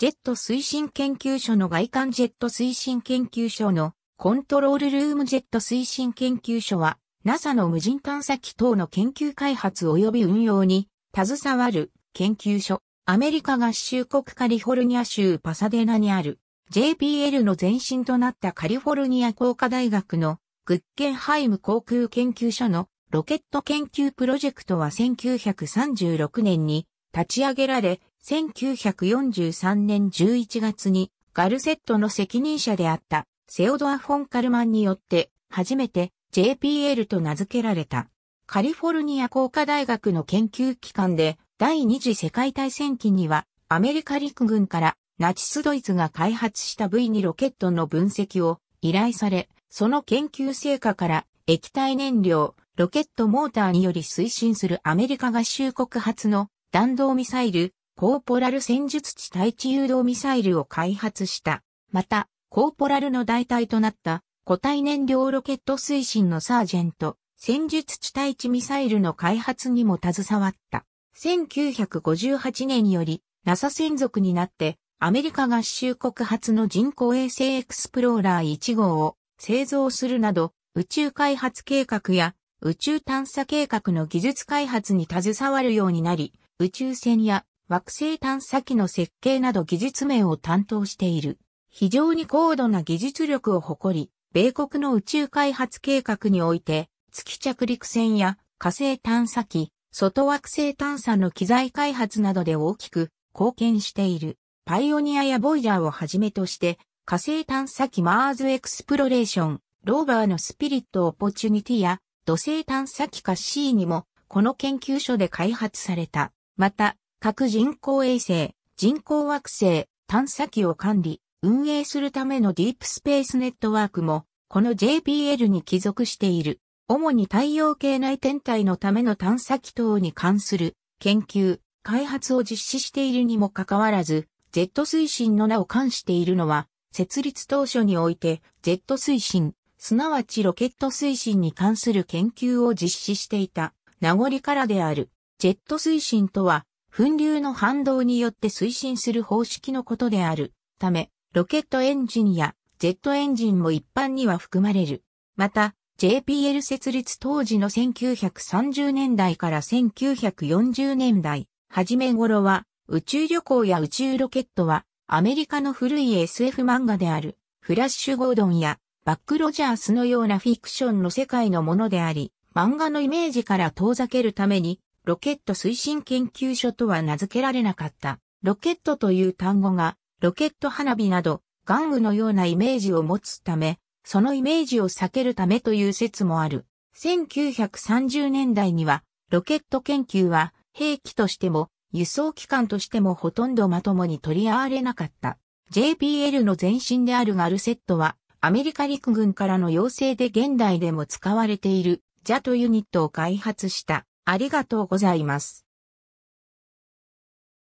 ジェット推進研究所の外観ジェット推進研究所のコントロールルームジェット推進研究所は NASA の無人探査機等の研究開発及び運用に携わる研究所。アメリカ合衆国カリフォルニア州パサデナにある JPL の前身となったカリフォルニア工科大学のグッケンハイム航空研究所のロケット研究プロジェクトは1936年に立ち上げられ1943年11月にガルセットの責任者であったセオドア・フォン・カルマンによって初めて JPL と名付けられた。カリフォルニア工科大学の研究機関で第二次世界大戦期にはアメリカ陸軍からナチスドイツが開発した V2 ロケットの分析を依頼され、その研究成果から液体燃料、ロケットモーターにより推進するアメリカ合衆国発の弾道ミサイルコーポラル戦術地対地誘導ミサイルを開発した。また、コーポラルの代替となった固体燃料ロケット推進のサージェント、戦術地対地ミサイルの開発にも携わった。1958年より NASA 専属になってアメリカ合衆国発の人工衛星エクスプローラー1号を製造するなど宇宙開発計画や宇宙探査計画の技術開発に携わるようになり、宇宙船や惑星探査機の設計など技術面を担当している。非常に高度な技術力を誇り、米国の宇宙開発計画において、月着陸船や火星探査機、外惑星探査の機材開発などで大きく貢献している。パイオニアやボイジャーをはじめとして、火星探査機マーズエクスプロレーション、ローバーのスピリットオポチュニティや土星探査機カッシーにもこの研究所で開発された。また、各人工衛星、人工惑星、探査機を管理、運営するためのディープスペースネットワークも、この JPL に帰属している。主に太陽系内天体のための探査機等に関する研究、開発を実施しているにもかかわらず、Z 推進の名を冠しているのは、設立当初において、Z 推進、すなわちロケット推進に関する研究を実施していた名残からである。Z 推進とは、噴流の反動によって推進する方式のことであるため、ロケットエンジンやジェットエンジンも一般には含まれる。また、JPL 設立当時の1930年代から1940年代、初め頃は、宇宙旅行や宇宙ロケットは、アメリカの古い SF 漫画である、フラッシュ・ゴードンや、バック・ロジャースのようなフィクションの世界のものであり、漫画のイメージから遠ざけるために、ロケット推進研究所とは名付けられなかった。ロケットという単語が、ロケット花火など、玩具のようなイメージを持つため、そのイメージを避けるためという説もある。1930年代には、ロケット研究は、兵器としても、輸送機関としてもほとんどまともに取り合われなかった。JPL の前身であるガルセットは、アメリカ陸軍からの要請で現代でも使われている JA とユニットを開発した。ありがとうございます。